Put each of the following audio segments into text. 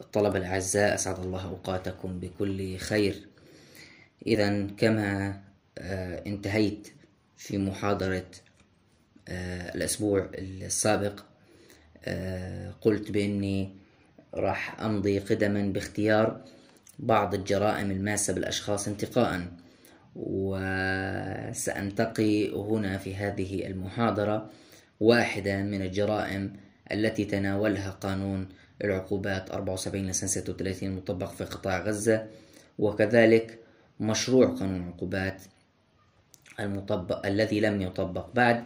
الطلبة الأعزاء أسعد الله أوقاتكم بكل خير إذا كما آه، انتهيت في محاضرة آه، الأسبوع السابق آه، قلت بأني راح أمضي قدما باختيار بعض الجرائم الماسة بالأشخاص انتقاء وسأنتقي هنا في هذه المحاضرة واحدة من الجرائم التي تناولها قانون العقوبات 74 لسنة 36 المطبق في قطاع غزة وكذلك مشروع قانون العقوبات المطبق الذي لم يطبق بعد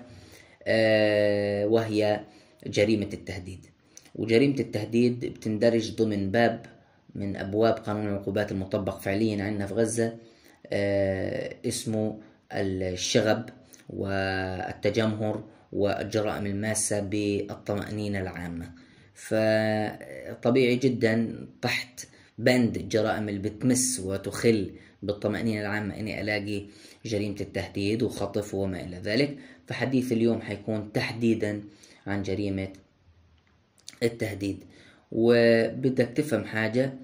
آه، وهي جريمة التهديد وجريمة التهديد بتندرج ضمن باب من أبواب قانون العقوبات المطبق فعليا عندنا في غزة آه، اسمه الشغب والتجمهر والجرائم الماسة بالطمأنينة العامة فطبيعي جدا تحت بند الجرائم اللي بتمس وتخل بالطمأنينة العامة إني ألاقي جريمة التهديد وخطف وما إلى ذلك فحديث اليوم حيكون تحديدا عن جريمة التهديد وبدك تفهم حاجة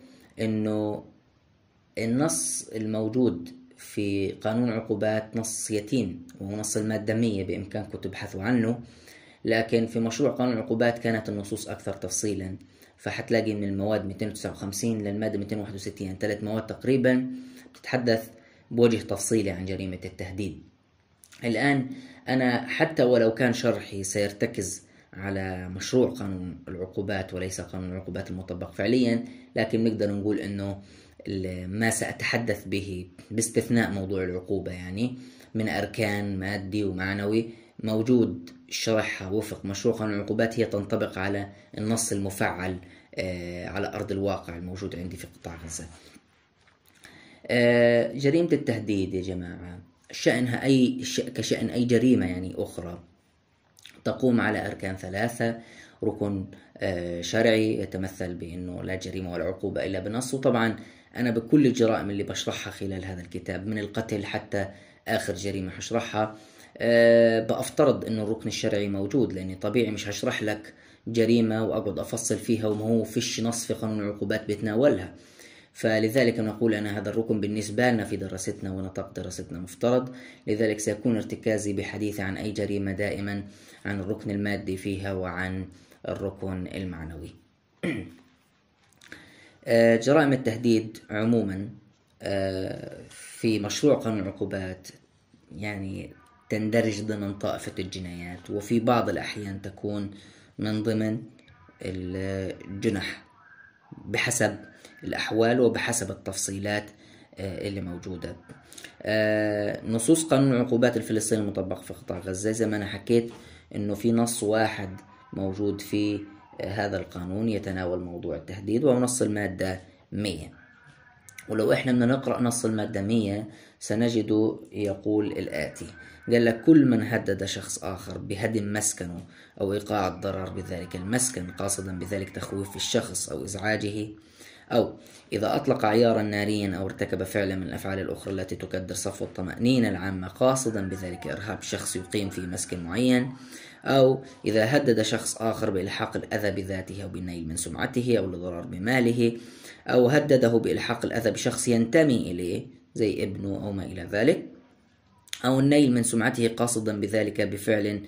إنه النص الموجود في قانون عقوبات نص يتيم وهو نص المادة 100 بإمكانكم تبحثوا عنه لكن في مشروع قانون العقوبات كانت النصوص أكثر تفصيلا فحتلاقي من المواد 259 للمادة 261 يعني ثلاث مواد تقريبا بتتحدث بوجه تفصيلي عن جريمة التهديد الآن أنا حتى ولو كان شرحي سيرتكز على مشروع قانون العقوبات وليس قانون العقوبات المطبق فعليا لكن نقدر نقول أنه ما سأتحدث به باستثناء موضوع العقوبة يعني من أركان مادي ومعنوي موجود شرحها وفق مشروع قانون العقوبات هي تنطبق على النص المفعل آه، على أرض الواقع الموجود عندي في قطاع غزة آه، جريمة التهديد يا جماعة شأنها أي كشأن أي جريمة يعني أخرى تقوم على أركان ثلاثة ركن آه، شرعي يتمثل بأنه لا جريمة ولا عقوبة إلا بنص وطبعا أنا بكل الجرائم اللي بشرحها خلال هذا الكتاب من القتل حتى آخر جريمة حشرحها آه، بأفترض أنه الركن الشرعي موجود لأني طبيعي مش هشرح لك جريمة وأقعد أفصل فيها وما هو فيش نص في قانون العقوبات بيتناولها فلذلك نقول أن هذا الركن بالنسبة لنا في دراستنا ونطاق دراستنا مفترض لذلك سيكون ارتكازي بحديث عن أي جريمة دائما عن الركن المادي فيها وعن الركن المعنوي آه، جرائم التهديد عموما آه، في مشروع قانون العقوبات يعني تندرج ضمن طائفة الجنايات وفي بعض الأحيان تكون من ضمن الجنح بحسب الأحوال وبحسب التفصيلات آه، اللي موجودة آه، نصوص قانون العقوبات الفلسطيني المطبق في قطاع غزة زي ما أنا حكيت أنه في نص واحد موجود في آه، هذا القانون يتناول موضوع التهديد وهو نص المادة 100 ولو احنا بدنا نقرأ نص المادة 100 سنجد يقول الآتي قال لك كل من هدد شخص آخر بهدم مسكنه أو إيقاع الضرر بذلك المسكن قاصدا بذلك تخويف الشخص أو إزعاجه أو إذا أطلق عيارا ناريا أو ارتكب فعلا من الأفعال الأخرى التي تكدر صفو الطمأنينة العامة قاصدا بذلك إرهاب شخص يقيم في مسكن معين أو إذا هدد شخص آخر بإلحاق الأذى بذاته أو بالنيل من سمعته أو الضرر بماله أو هدده بإلحاق الأذى بشخص ينتمي إليه زي ابنه أو ما إلى ذلك أو النيل من سمعته قاصدا بذلك بفعل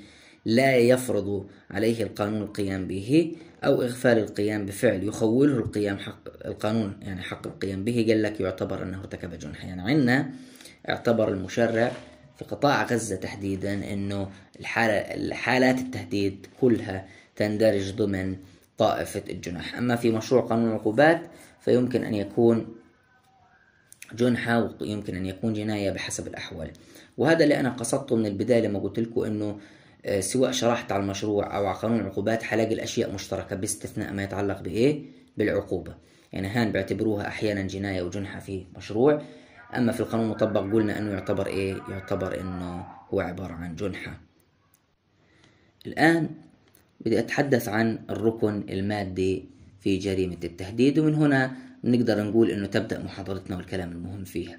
لا يفرض عليه القانون القيام به أو إغفال القيام بفعل يخوله القيام حق القانون يعني حق القيام به قال لك يعتبر أنه ارتكب جنحا يعني عندنا اعتبر المشرع في قطاع غزة تحديدا أنه الحالات التهديد كلها تندرج ضمن طائفة الجناح أما في مشروع قانون العقوبات فيمكن أن يكون جنحة ويمكن أن يكون جناية بحسب الأحوال وهذا اللي أنا قصدته من البداية لما قلت لكم أنه آه، سواء شرحت على المشروع أو على قانون العقوبات حلاقي الأشياء مشتركة باستثناء ما يتعلق بإيه؟ بالعقوبة يعني هان بيعتبروها أحيانا جناية وجنحة في مشروع أما في القانون المطبق قلنا أنه يعتبر إيه؟ يعتبر أنه هو عبارة عن جنحة الآن بدي أتحدث عن الركن المادي في جريمة التهديد ومن هنا نقدر نقول انه تبدأ محاضرتنا والكلام المهم فيها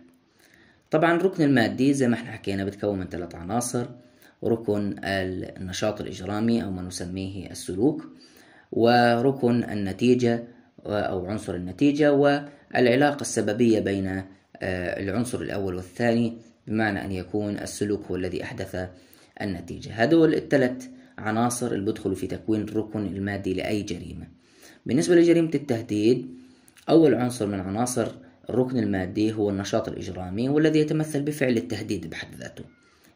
طبعا الركن المادي زي ما احنا حكينا بتكون من ثلاث عناصر ركن النشاط الإجرامي أو ما نسميه السلوك وركن النتيجة أو عنصر النتيجة والعلاقة السببية بين آه، العنصر الأول والثاني بمعنى أن يكون السلوك هو الذي أحدث النتيجة هدول الثلاث عناصر اللي بدخلوا في تكوين الركن المادي لأي جريمة بالنسبة لجريمة التهديد أول عنصر من عناصر الركن المادي هو النشاط الإجرامي والذي يتمثل بفعل التهديد بحد ذاته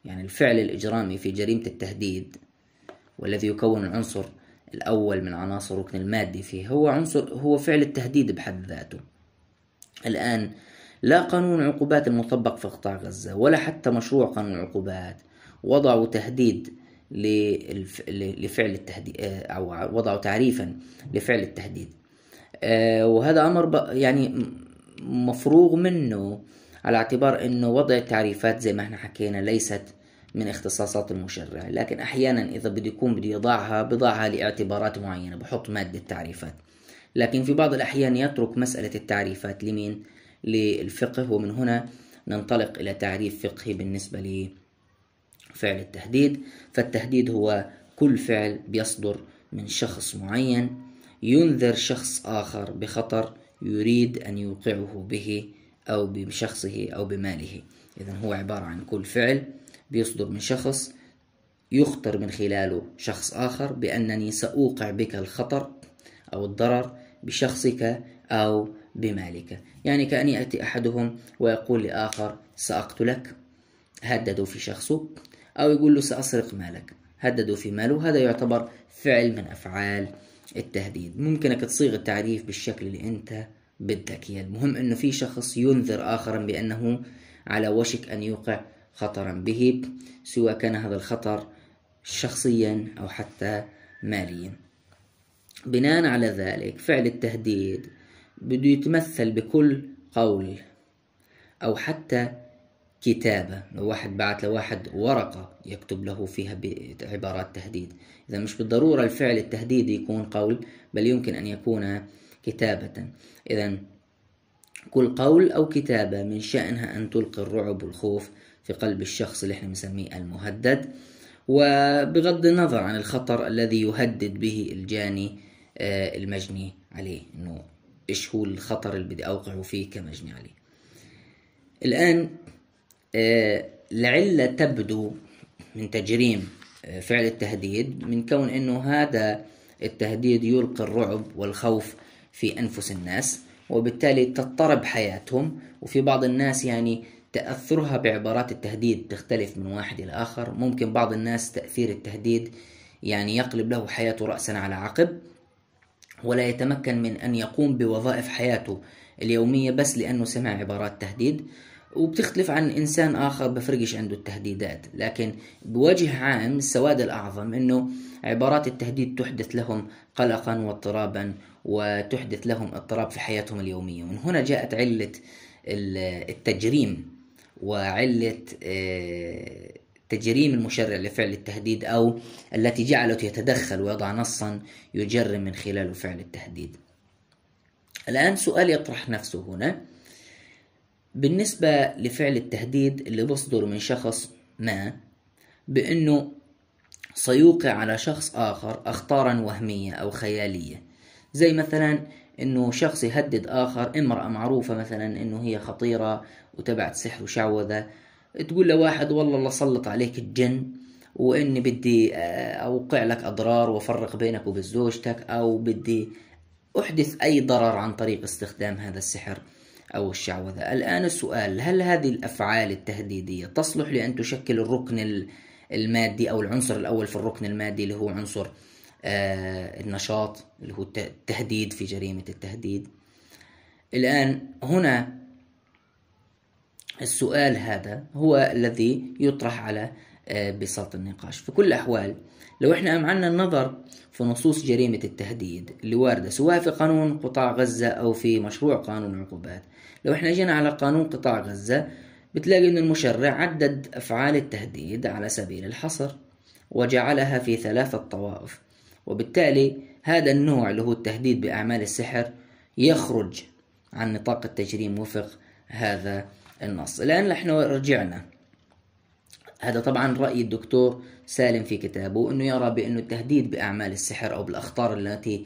يعني الفعل الإجرامي في جريمة التهديد والذي يكون العنصر الأول من عناصر الركن المادي فيه هو عنصر هو فعل التهديد بحد ذاته الآن لا قانون عقوبات المطبق في قطاع غزة ولا حتى مشروع قانون العقوبات وضعوا تهديد لفعل التهديد آه، أو وضعوا تعريفا لفعل التهديد آه، وهذا أمر يعني مفروغ منه على اعتبار أنه وضع التعريفات زي ما احنا حكينا ليست من اختصاصات المشرع لكن أحيانا إذا بده يكون بده يضعها بضعها لاعتبارات معينة بحط مادة تعريفات لكن في بعض الأحيان يترك مسألة التعريفات لمين؟ للفقه ومن هنا ننطلق إلى تعريف فقهي بالنسبة فعل التهديد فالتهديد هو كل فعل بيصدر من شخص معين ينذر شخص آخر بخطر يريد أن يوقعه به أو بشخصه أو بماله إذا هو عبارة عن كل فعل بيصدر من شخص يخطر من خلاله شخص آخر بأنني سأوقع بك الخطر أو الضرر بشخصك أو بمالك يعني كأن يأتي أحدهم ويقول لآخر سأقتلك هددوا في شخصه أو يقول له سأسرق مالك هدده في ماله هذا يعتبر فعل من أفعال التهديد ممكنك تصيغ التعريف بالشكل اللي أنت بدك إياه المهم أنه في شخص ينذر آخرا بأنه على وشك أن يوقع خطرا به سواء كان هذا الخطر شخصيا أو حتى ماليا بناء على ذلك فعل التهديد بده يتمثل بكل قول أو حتى كتابة لو واحد بعت لواحد ورقة يكتب له فيها عبارات تهديد إذا مش بالضرورة الفعل التهديدي يكون قول بل يمكن أن يكون كتابة إذا كل قول أو كتابة من شأنها أن تلقي الرعب والخوف في قلب الشخص اللي احنا بنسميه المهدد وبغض النظر عن الخطر الذي يهدد به الجاني آه، المجني عليه انه ايش هو الخطر اللي بدي اوقعه فيه كمجني عليه الان لعلة تبدو من تجريم آه، فعل التهديد من كون أنه هذا التهديد يلقي الرعب والخوف في أنفس الناس وبالتالي تضطرب حياتهم وفي بعض الناس يعني تأثرها بعبارات التهديد تختلف من واحد إلى آخر ممكن بعض الناس تأثير التهديد يعني يقلب له حياته رأسا على عقب ولا يتمكن من أن يقوم بوظائف حياته اليومية بس لأنه سمع عبارات تهديد وبتختلف عن انسان اخر بفرقش عنده التهديدات لكن بوجه عام السواد الاعظم انه عبارات التهديد تحدث لهم قلقا واضطرابا وتحدث لهم اضطراب في حياتهم اليوميه ومن هنا جاءت عله التجريم وعله آه، تجريم المشرع لفعل التهديد او التي جعلته يتدخل ويضع نصا يجرم من خلاله فعل التهديد الان سؤال يطرح نفسه هنا بالنسبة لفعل التهديد اللي بصدر من شخص ما بأنه سيوقع على شخص آخر أخطارا وهمية أو خيالية زي مثلا انه شخص يهدد اخر امرأة معروفة مثلا انه هي خطيرة وتبعت سحر وشعوذة تقول لواحد والله الله سلط عليك الجن واني بدي آه، اوقع لك اضرار وافرق بينك وبين زوجتك او بدي احدث اي ضرر عن طريق استخدام هذا السحر أو الشعوذة الآن السؤال هل هذه الأفعال التهديدية تصلح لأن تشكل الركن المادي أو العنصر الأول في الركن المادي اللي هو عنصر آه النشاط اللي هو التهديد في جريمة التهديد الآن هنا السؤال هذا هو الذي يطرح على آه، بساط النقاش في كل الأحوال لو احنا أمعنا النظر في نصوص جريمة التهديد اللي واردة سواء في قانون قطاع غزة أو في مشروع قانون العقوبات لو احنا جينا على قانون قطاع غزة بتلاقي أن المشرع عدد أفعال التهديد على سبيل الحصر وجعلها في ثلاثة طوائف وبالتالي هذا النوع اللي هو التهديد بأعمال السحر يخرج عن نطاق التجريم وفق هذا النص الآن نحن رجعنا هذا طبعا رأي الدكتور سالم في كتابه أنه يرى بأنه التهديد بأعمال السحر أو بالأخطار التي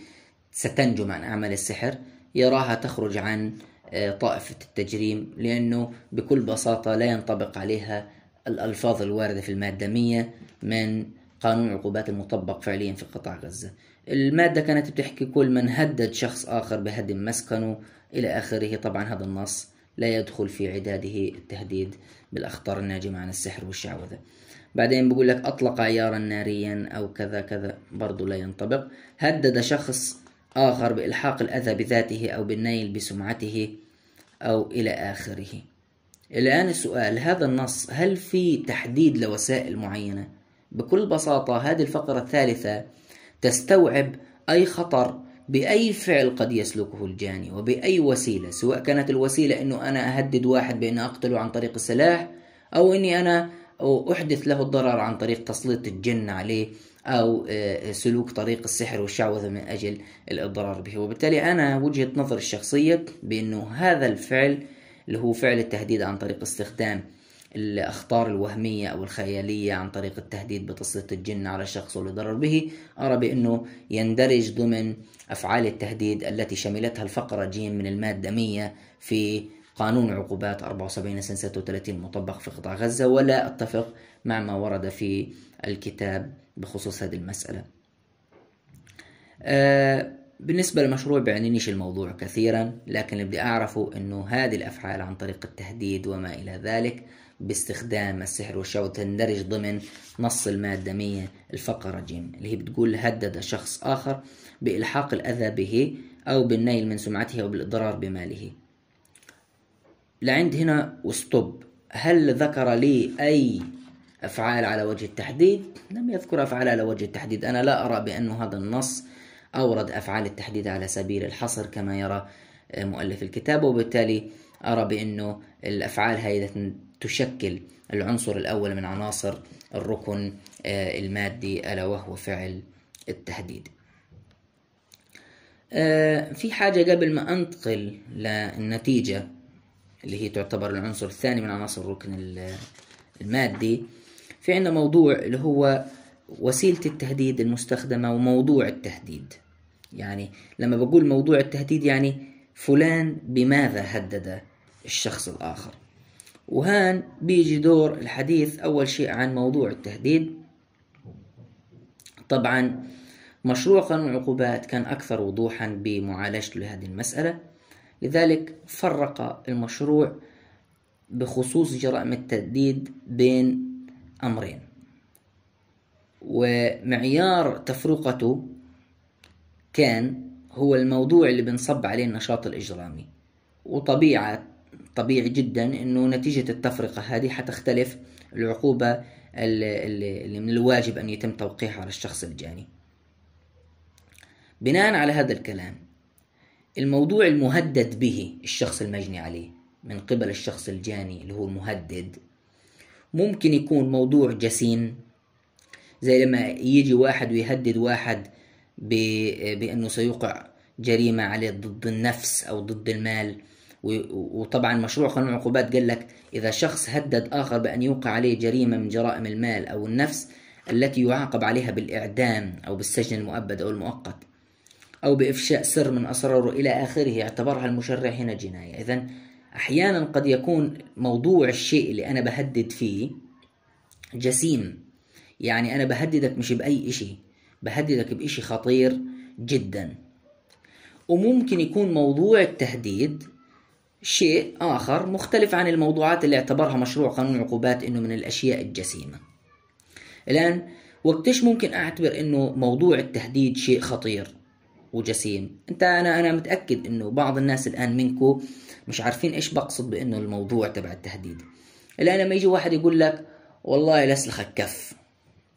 ستنجم عن أعمال السحر يراها تخرج عن آه، طائفة التجريم لأنه بكل بساطة لا ينطبق عليها الألفاظ الواردة في المادة 100 من قانون العقوبات المطبق فعليا في قطاع غزة المادة كانت بتحكي كل من هدد شخص آخر بهدم مسكنه إلى آخره طبعا هذا النص لا يدخل في عداده التهديد بالأخطار الناجمة عن السحر والشعوذة بعدين بقول لك أطلق عيارا ناريا أو كذا كذا برضو لا ينطبق هدد شخص آخر بإلحاق الأذى بذاته أو بالنيل بسمعته أو إلى آخره الآن السؤال هذا النص هل في تحديد لوسائل معينة؟ بكل بساطة هذه الفقرة الثالثة تستوعب أي خطر بأي فعل قد يسلكه الجاني وبأي وسيلة سواء كانت الوسيلة أنه أنا أهدد واحد بأن أقتله عن طريق السلاح أو أني أنا أحدث له الضرر عن طريق تسليط الجن عليه أو آه، سلوك طريق السحر والشعوذة من أجل الإضرار به وبالتالي أنا وجهة نظري الشخصية بأنه هذا الفعل اللي هو فعل التهديد عن طريق استخدام الأخطار الوهمية أو الخيالية عن طريق التهديد بتسليط الجن على شخص والاضرار به أرى بأنه يندرج ضمن أفعال التهديد التي شملتها الفقرة ج من المادة 100 في قانون عقوبات 74 سنة 36 المطبق في قطاع غزة ولا أتفق مع ما ورد في الكتاب بخصوص هذه المسألة آه، بالنسبة للمشروع بعنينيش الموضوع كثيرا لكن اللي بدي أعرفه أنه هذه الأفعال عن طريق التهديد وما إلى ذلك باستخدام السحر والشعوذة تندرج ضمن نص المادة 100 الفقرة جيم اللي هي بتقول هدد شخص آخر بإلحاق الأذى به أو بالنيل من سمعته أو بالإضرار بماله لعند هنا وستوب هل ذكر لي أي أفعال على وجه التحديد لم يذكر أفعال على وجه التحديد أنا لا أرى بأن هذا النص أورد أفعال التحديد على سبيل الحصر كما يرى آه، مؤلف الكتاب وبالتالي أرى بأنه الأفعال هي تشكل العنصر الأول من عناصر الركن آه، المادي ألا وهو فعل التحديد آه، في حاجة قبل ما أنتقل للنتيجة اللي هي تعتبر العنصر الثاني من عناصر الركن المادي في عندنا موضوع اللي هو وسيلة التهديد المستخدمة وموضوع التهديد يعني لما بقول موضوع التهديد يعني فلان بماذا هدد الشخص الآخر وهان بيجي دور الحديث أول شيء عن موضوع التهديد طبعا مشروع قانون العقوبات كان أكثر وضوحا بمعالجته لهذه المسألة لذلك فرق المشروع بخصوص جرائم التهديد بين أمرين ومعيار تفرقته كان هو الموضوع اللي بنصب عليه النشاط الإجرامي وطبيعة طبيعي جدا أنه نتيجة التفرقة هذه حتختلف العقوبة اللي من الواجب أن يتم توقيعها على الشخص الجاني بناء على هذا الكلام الموضوع المهدد به الشخص المجني عليه من قبل الشخص الجاني اللي هو مهدد ممكن يكون موضوع جسيم زي لما يجي واحد ويهدد واحد بأنه سيوقع جريمة عليه ضد النفس أو ضد المال وطبعا مشروع قانون العقوبات قال لك إذا شخص هدد آخر بأن يوقع عليه جريمة من جرائم المال أو النفس التي يعاقب عليها بالإعدام أو بالسجن المؤبد أو المؤقت أو بإفشاء سر من أسراره إلى آخره اعتبرها المشرع هنا جناية إذا احيانا قد يكون موضوع الشيء اللي انا بهدد فيه جسيم يعني انا بهددك مش باي اشي بهددك باشي خطير جدا وممكن يكون موضوع التهديد شيء آخر مختلف عن الموضوعات اللي اعتبرها مشروع قانون العقوبات إنه من الأشياء الجسيمة. الآن وقتش ممكن أعتبر إنه موضوع التهديد شيء خطير؟ وجسيم انت انا انا متاكد انه بعض الناس الان منكم مش عارفين ايش بقصد بانه الموضوع تبع التهديد الان لما يجي واحد يقول لك والله لاسلخك كف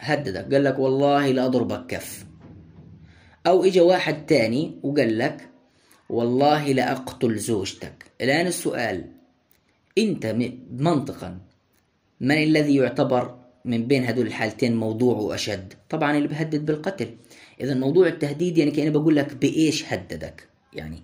هددك قال لك والله لاضربك كف او اجى واحد تاني وقال لك والله لاقتل زوجتك الان السؤال انت منطقا من الذي يعتبر من بين هدول الحالتين موضوعه اشد طبعا اللي بهدد بالقتل اذا موضوع التهديد يعني كاني بقول لك بايش هددك يعني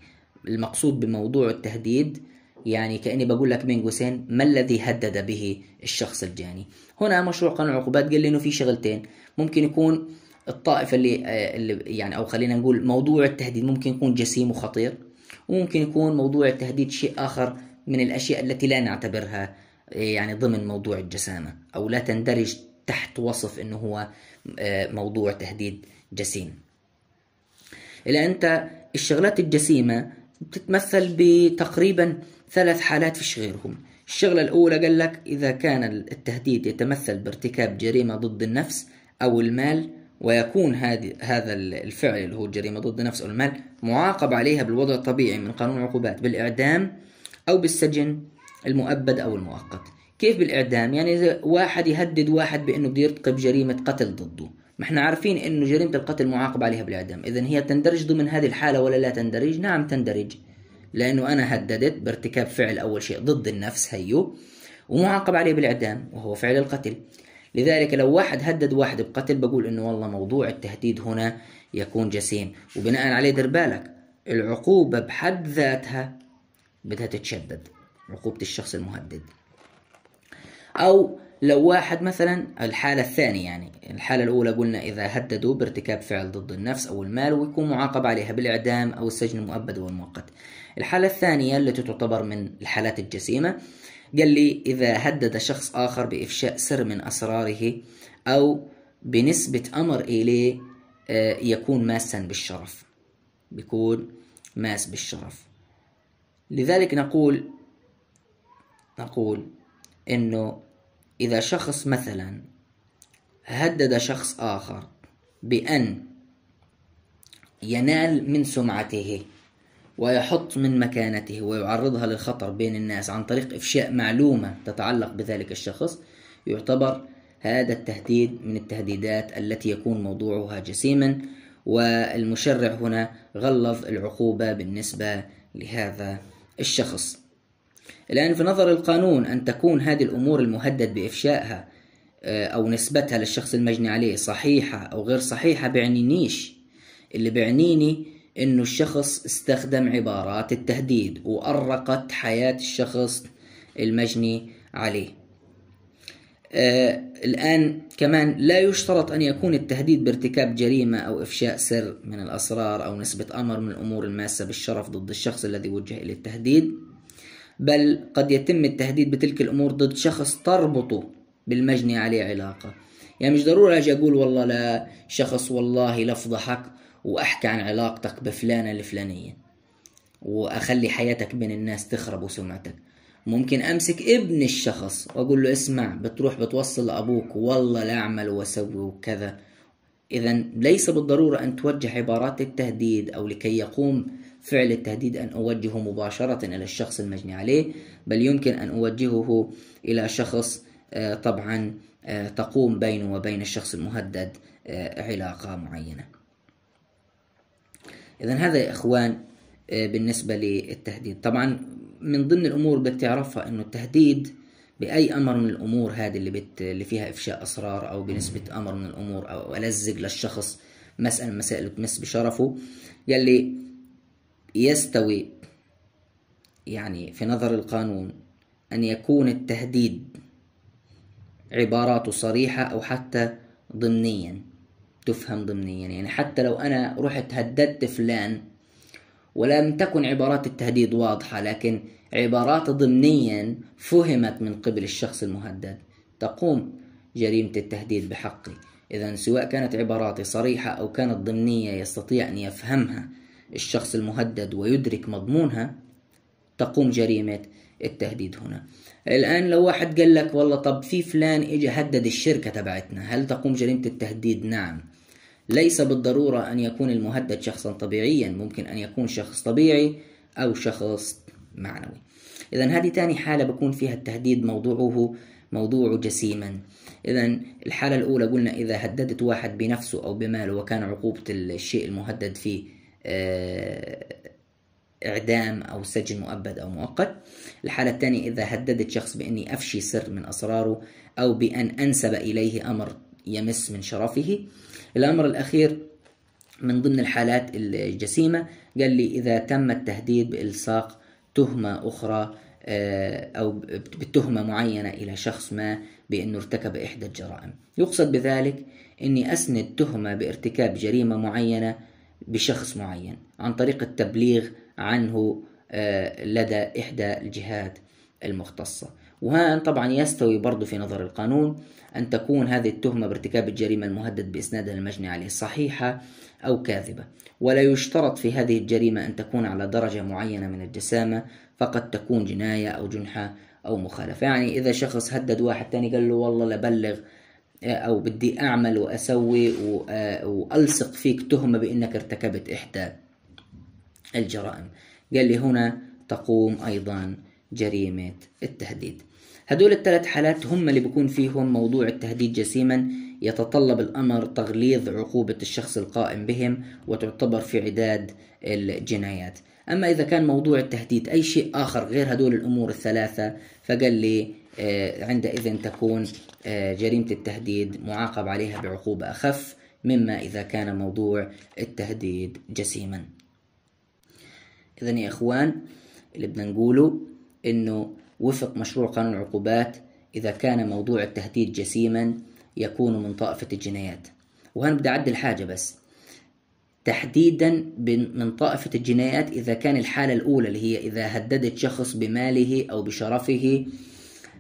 المقصود بموضوع التهديد يعني كاني بقول لك بين قوسين ما الذي هدد به الشخص الجاني هنا مشروع قانون العقوبات قال لي انه في شغلتين ممكن يكون الطائفة اللي, آه، اللي يعني أو خلينا نقول موضوع التهديد ممكن يكون جسيم وخطير وممكن يكون موضوع التهديد شيء آخر من الأشياء التي لا نعتبرها آه، يعني ضمن موضوع الجسامة أو لا تندرج تحت وصف أنه هو آه، موضوع تهديد جسيم إلى أنت الشغلات الجسيمة بتتمثل بتقريبا ثلاث حالات في غيرهم الشغلة الأولى قال لك إذا كان التهديد يتمثل بارتكاب جريمة ضد النفس أو المال ويكون هذا الفعل اللي هو الجريمة ضد النفس أو المال معاقب عليها بالوضع الطبيعي من قانون العقوبات بالإعدام أو بالسجن المؤبد أو المؤقت كيف بالإعدام؟ يعني إذا واحد يهدد واحد بأنه بده يرتكب جريمة قتل ضده ما احنا عارفين انه جريمة القتل معاقب عليها بالاعدام اذا هي تندرج ضمن هذه الحالة ولا لا تندرج نعم تندرج لانه انا هددت بارتكاب فعل اول شيء ضد النفس هيو ومعاقب عليه بالاعدام وهو فعل القتل لذلك لو واحد هدد واحد بقتل بقول انه والله موضوع التهديد هنا يكون جسيم وبناء عليه دير بالك العقوبة بحد ذاتها بدها تتشدد عقوبة الشخص المهدد أو لو واحد مثلا الحالة الثانية يعني الحالة الأولى قلنا إذا هددوا بارتكاب فعل ضد النفس أو المال ويكون معاقب عليها بالإعدام أو السجن المؤبد والمؤقت الحالة الثانية التي تعتبر من الحالات الجسيمة قال لي إذا هدد شخص آخر بإفشاء سر من أسراره أو بنسبة أمر إليه آه، يكون ماسا بالشرف بيكون ماس بالشرف لذلك نقول نقول انه إذا شخص مثلا هدد شخص آخر بأن ينال من سمعته ويحط من مكانته ويعرضها للخطر بين الناس عن طريق إفشاء معلومة تتعلق بذلك الشخص يعتبر هذا التهديد من التهديدات التي يكون موضوعها جسيما والمشرع هنا غلظ العقوبة بالنسبة لهذا الشخص الآن في نظر القانون أن تكون هذه الأمور المهدد بإفشائها آه، أو نسبتها للشخص المجني عليه صحيحة أو غير صحيحة بعنينيش اللي بعنيني إنه الشخص استخدم عبارات التهديد وأرقت حياة الشخص المجني عليه آه الآن كمان لا يشترط أن يكون التهديد بارتكاب جريمة أو إفشاء سر من الأسرار أو نسبة أمر من الأمور الماسة بالشرف ضد الشخص الذي وجه إلى التهديد بل قد يتم التهديد بتلك الأمور ضد شخص تربطه بالمجني عليه علاقة يعني مش ضروري أجي أقول والله لا شخص والله لفظحك وأحكي عن علاقتك بفلانة الفلانية وأخلي حياتك بين الناس تخرب وسمعتك ممكن أمسك ابن الشخص وأقول له اسمع بتروح بتوصل لأبوك والله لا أعمل وأسوي وكذا إذا ليس بالضرورة أن توجه عبارات التهديد أو لكي يقوم فعل التهديد أن أوجهه مباشرة إلى الشخص المجني عليه بل يمكن أن أوجهه إلى شخص آه، طبعا آه، تقوم بينه وبين الشخص المهدد آه، علاقة معينة إذا هذا يا إخوان بالنسبة للتهديد طبعا من ضمن الأمور بتعرفها أنه التهديد بأي أمر من الأمور هذه اللي, بت... اللي فيها إفشاء أسرار أو بنسبة أمر من الأمور أو ألزق للشخص مسألة مسألة بتمس بشرفه يلي يستوي يعني في نظر القانون أن يكون التهديد عباراته صريحة أو حتى ضمنيا تفهم ضمنيا يعني حتى لو أنا رحت هددت فلان ولم تكن عبارات التهديد واضحة لكن عبارات ضمنيا فهمت من قبل الشخص المهدد تقوم جريمة التهديد بحقي إذا سواء كانت عباراتي صريحة أو كانت ضمنية يستطيع أن يفهمها الشخص المهدد ويدرك مضمونها تقوم جريمة التهديد هنا الآن لو واحد قال لك والله طب في فلان إجا هدد الشركة تبعتنا هل تقوم جريمة التهديد؟ نعم ليس بالضرورة أن يكون المهدد شخصا طبيعيا ممكن أن يكون شخص طبيعي أو شخص معنوي إذا هذه ثاني حالة بكون فيها التهديد موضوعه موضوع جسيما إذا الحالة الأولى قلنا إذا هددت واحد بنفسه أو بماله وكان عقوبة الشيء المهدد فيه آه، إعدام أو سجن مؤبد أو مؤقت الحالة الثانية إذا هددت شخص بأني أفشي سر من أسراره أو بأن أنسب إليه أمر يمس من شرفه الأمر الأخير من ضمن الحالات الجسيمة قال لي إذا تم التهديد بإلصاق تهمة أخرى آه، أو بتهمة معينة إلى شخص ما بأنه ارتكب إحدى الجرائم يقصد بذلك أني أسند تهمة بارتكاب جريمة معينة بشخص معين عن طريق التبليغ عنه آه، لدى إحدى الجهات المختصة وهان طبعا يستوي برضو في نظر القانون أن تكون هذه التهمة بارتكاب الجريمة المهدد بإسنادها المجني عليه صحيحة أو كاذبة ولا يشترط في هذه الجريمة أن تكون على درجة معينة من الجسامة فقد تكون جناية أو جنحة أو مخالفة يعني إذا شخص هدد واحد تاني قال له والله لبلغ آه، أو بدي أعمل وأسوي آه، وألصق فيك تهمة بأنك ارتكبت إحدى الجرائم قال لي هنا تقوم أيضا جريمة التهديد هدول الثلاث حالات هم اللي بكون فيهم موضوع التهديد جسيما يتطلب الأمر تغليظ عقوبة الشخص القائم بهم وتعتبر في عداد الجنايات أما إذا كان موضوع التهديد أي شيء آخر غير هدول الأمور الثلاثة فقال لي آه، عندئذ تكون آه، جريمة التهديد معاقب عليها بعقوبة أخف مما إذا كان موضوع التهديد جسيما إذا يا إخوان اللي بدنا نقوله إنه وفق مشروع قانون العقوبات إذا كان موضوع التهديد جسيما يكون من طائفة الجنايات وهنا بدي أعدل حاجة بس تحديدا من طائفة الجنايات إذا كان الحالة الأولى اللي هي إذا هددت شخص بماله أو بشرفه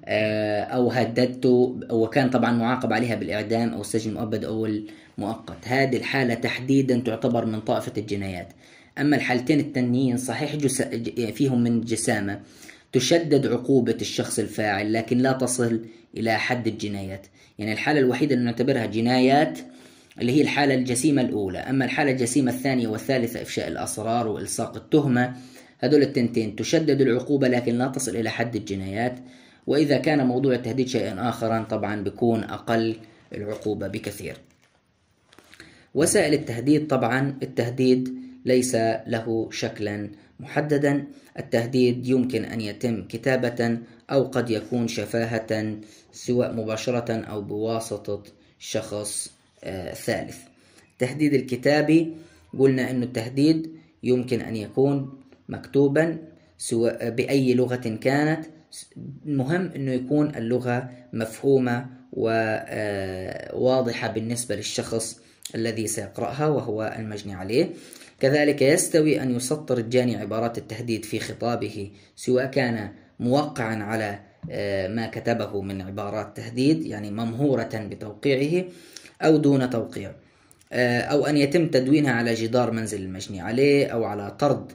آه، أو هددته وكان طبعا معاقب عليها بالإعدام أو السجن المؤبد أو المؤقت هذه الحالة تحديدا تعتبر من طائفة الجنايات أما الحالتين التانيين صحيح جس... فيهم من جسامة تشدد عقوبة الشخص الفاعل لكن لا تصل إلى حد الجنايات يعني الحالة الوحيدة اللي نعتبرها جنايات اللي هي الحالة الجسيمة الأولى أما الحالة الجسيمة الثانية والثالثة إفشاء الأسرار وإلصاق التهمة هذول التنتين تشدد العقوبة لكن لا تصل إلى حد الجنايات وإذا كان موضوع التهديد شيئا آخرا طبعا بيكون أقل العقوبة بكثير وسائل التهديد طبعا التهديد ليس له شكلا محددا التهديد يمكن أن يتم كتابة أو قد يكون شفاهة سواء مباشرة أو بواسطة شخص آه، ثالث التهديد الكتابي قلنا أن التهديد يمكن أن يكون مكتوبا سواء بأي لغة كانت المهم انه يكون اللغة مفهومة وواضحة آه، بالنسبة للشخص الذي سيقرأها وهو المجني عليه كذلك يستوي أن يسطر الجاني عبارات التهديد في خطابه سواء كان موقعا على آه، ما كتبه من عبارات تهديد يعني ممهورة بتوقيعه أو دون توقيع آه، أو أن يتم تدوينها على جدار منزل المجني عليه أو على طرد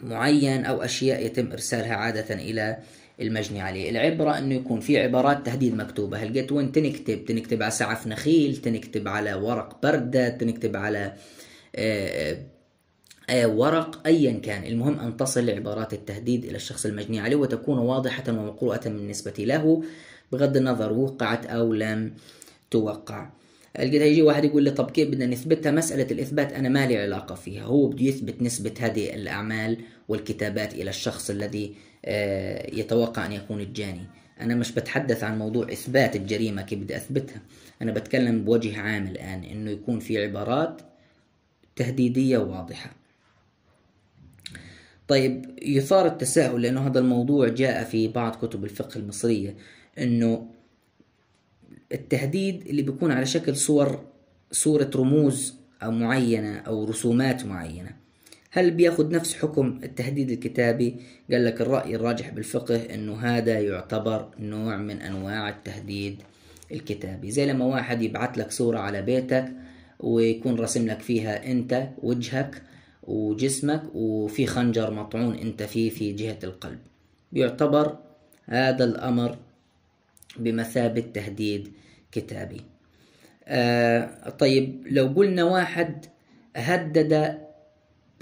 معين أو أشياء يتم إرسالها عادة إلى المجني عليه العبرة أنه يكون في عبارات تهديد مكتوبة هلقيت وين تنكتب تنكتب على سعف نخيل تنكتب على ورق بردة تنكتب على آآ آه، آآ آه، ورق أيا كان المهم أن تصل عبارات التهديد إلى الشخص المجني عليه وتكون واضحة ومقروءة بالنسبة له بغض النظر وقعت أو لم توقع قد هيجي واحد يقول لي طب كيف بدنا نثبتها مسألة الإثبات أنا ما لي علاقة فيها هو بده يثبت نسبة هذه الأعمال والكتابات إلى الشخص الذي آه، يتوقع أن يكون الجاني أنا مش بتحدث عن موضوع إثبات الجريمة كيف بدي أثبتها أنا بتكلم بوجه عام الآن إنه يكون في عبارات تهديدية واضحة طيب يثار التساؤل لأنه هذا الموضوع جاء في بعض كتب الفقه المصرية إنه التهديد اللي بيكون على شكل صور صورة رموز أو معينة أو رسومات معينة هل بياخد نفس حكم التهديد الكتابي قال لك الرأي الراجح بالفقه أنه هذا يعتبر نوع من أنواع التهديد الكتابي زي لما واحد يبعت لك صورة على بيتك ويكون رسم لك فيها أنت وجهك وجسمك وفي خنجر مطعون أنت فيه في جهة القلب بيعتبر هذا الأمر بمثابة تهديد كتابي آه طيب لو قلنا واحد هدد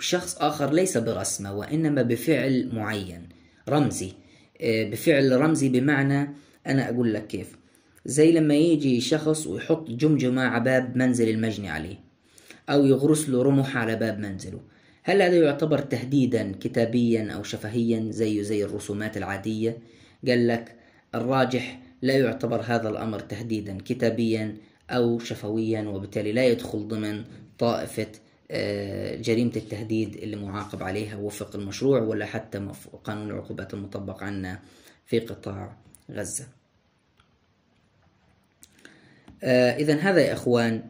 شخص آخر ليس برسمة وإنما بفعل معين رمزي آه بفعل رمزي بمعنى أنا أقول لك كيف زي لما يجي شخص ويحط جمجمة على باب منزل المجني عليه أو يغرس له رمح على باب منزله هل هذا يعتبر تهديدا كتابيا أو شفهيا زيه زي الرسومات العادية قال لك الراجح لا يعتبر هذا الأمر تهديدا كتابيا أو شفويا وبالتالي لا يدخل ضمن طائفة آه، جريمة التهديد اللي معاقب عليها وفق المشروع ولا حتى قانون العقوبات المطبق عنا في قطاع غزة آه، إذا هذا يا إخوان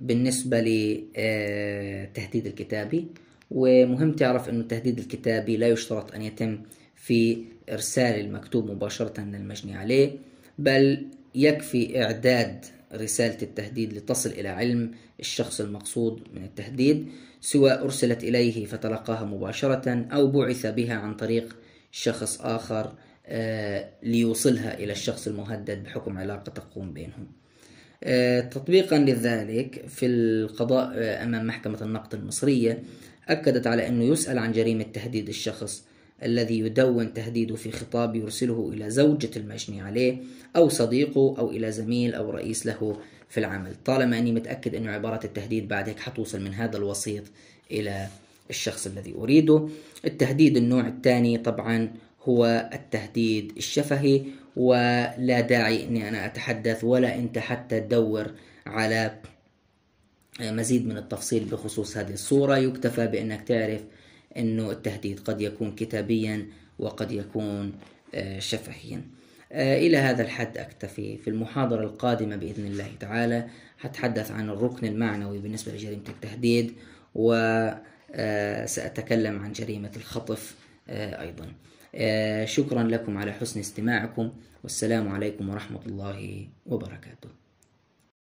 بالنسبة لتهديد آه، الكتابي ومهم تعرف أن التهديد الكتابي لا يشترط أن يتم في إرسال المكتوب مباشرة للمجني عليه بل يكفي إعداد رسالة التهديد لتصل إلى علم الشخص المقصود من التهديد سواء أرسلت إليه فتلقاها مباشرة أو بعث بها عن طريق شخص آخر آه، ليوصلها إلى الشخص المهدد بحكم علاقة تقوم بينهم آه، تطبيقا لذلك في القضاء آه، أمام محكمة النقد المصرية أكدت على أنه يسأل عن جريمة تهديد الشخص الذي يدون تهديده في خطاب يرسله إلى زوجة المجني عليه أو صديقه أو إلى زميل أو رئيس له في العمل طالما أني متأكد أنه عبارة التهديد بعد هيك حتوصل من هذا الوسيط إلى الشخص الذي أريده التهديد النوع الثاني طبعا هو التهديد الشفهي ولا داعي أني أنا أتحدث ولا أنت حتى تدور على مزيد من التفصيل بخصوص هذه الصورة يكتفى بأنك تعرف أنه التهديد قد يكون كتابيا وقد يكون آه، شفهيا آه، إلى هذا الحد أكتفي في المحاضرة القادمة بإذن الله تعالى حتحدث عن الركن المعنوي بالنسبة لجريمة التهديد وسأتكلم آه، عن جريمة الخطف أيضا شكرا لكم على حسن استماعكم والسلام عليكم ورحمة الله وبركاته